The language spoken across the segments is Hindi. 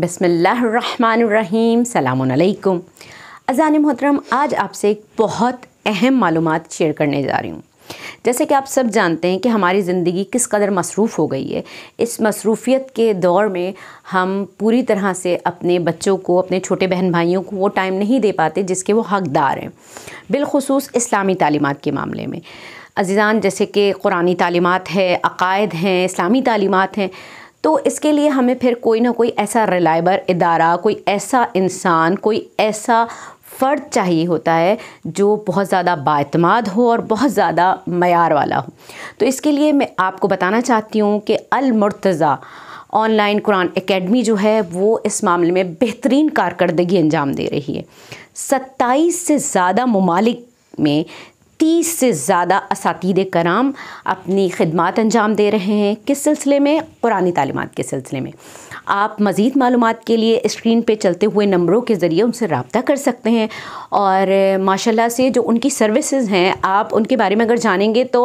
बसमीम सलामकुम अजान मोहतरम आज आपसे एक बहुत अहम मालूम शेयर करने जा रही हूँ जैसे कि आप सब जानते हैं कि हमारी ज़िंदगी किस कदर मसरूफ़ हो गई है इस मसरूफ़ीत के दौर में हम पूरी तरह से अपने बच्चों को अपने छोटे बहन भाइयों को वो टाइम नहीं दे पाते जिसके वो हकदार हैं बिलखसूस इस्लामी तालीमत के मामले में अजीज़ान जैसे कि कुरानी तालीमत है अकायद हैं इस्लामी तलीमत हैं तो इसके लिए हमें फिर कोई ना कोई ऐसा रिलायबल इदारा कोई ऐसा इंसान कोई ऐसा फ़र्द चाहिए होता है जो बहुत ज़्यादा बातमाद हो और बहुत ज़्यादा मैार वाला हो तो इसके लिए मैं आपको बताना चाहती हूँ कि अलमरतज़ा ऑनलाइन कुरान एकेडमी जो है वो इस मामले में बेहतरीन कारकर्दगी अंजाम दे रही है सत्ताईस से ज़्यादा ममालिक में तीस से ज़्यादा असातिद कराम अपनी खदमात अंजाम दे रहे हैं किस सिलसिले में पुरानी तलीमत के सिलसिले में आप मज़ीद मालूम के लिए इस्क्रीन पर चलते हुए नंबरों के ज़रिए उनसे रबता कर सकते हैं और माशाला से जो उनकी सर्विसज़ हैं आप उनके बारे में अगर जानेंगे तो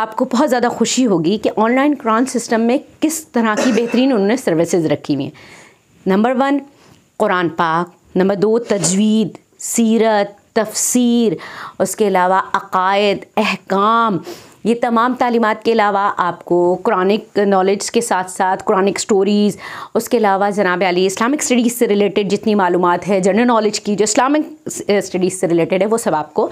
आपको बहुत ज़्यादा खुशी होगी कि ऑनलाइन क्रांत सिस्टम में किस तरह की बेहतरीन उन्होंने सर्विसज़ रखी हुई हैं नंबर वन कुरान पाक नंबर दो तजवीद सीरत तफसीर उसके अलावा अकायद अहकाम ये तमाम तलीमत के अलावा आपको क्रॉनिक नॉलेज के साथ साथ क्रॉनिक स्टोरीज़ उसके अलावा जनाब अली इस्लामिक स्टडीज़ से रिलेटेड जितनी मालूम है जनरल नॉलेज की जो इस्लामिक स्टडीज़ eh, से रिलेटेड है वो सब आपको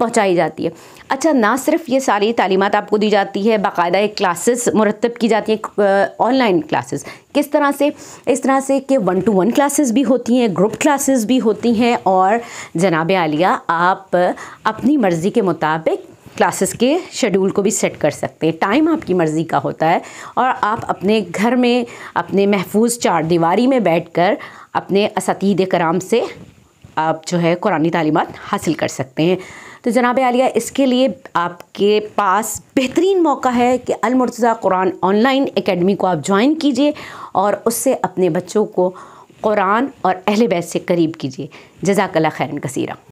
पहुँचाई जाती है अच्छा ना सिर्फ ये सारी तालीमत आपको दी जाती है बाकायदा एक क्लासेस मुरतब की जाती हैं ऑनलाइन क्लासेस eh, किस तरह से इस तरह से कि वन टू वन क्लासेस भी होती हैं ग्रुप क्लासेस भी होती हैं और जनाब आलिया आप अपनी मर्ज़ी के मुताबिक क्लासेस के शेड्यूल को भी सेट कर सकते हैं टाइम आपकी मर्ज़ी का होता है और आप अपने घर में अपने महफूज चार दीवारी में बैठ कर अपने इसद कराम से आप जो है कुरानी तालीमत हासिल कर सकते हैं तो जनाब आलिया इसके लिए आपके पास बेहतरीन मौका है कि अलमरतज़ा कुरान ऑनलाइन एकेडमी को आप ज्वाइन कीजिए और उससे अपने बच्चों को कुरान और अहल बैस से करीब कीजिए जजाकला खैरन कसीरा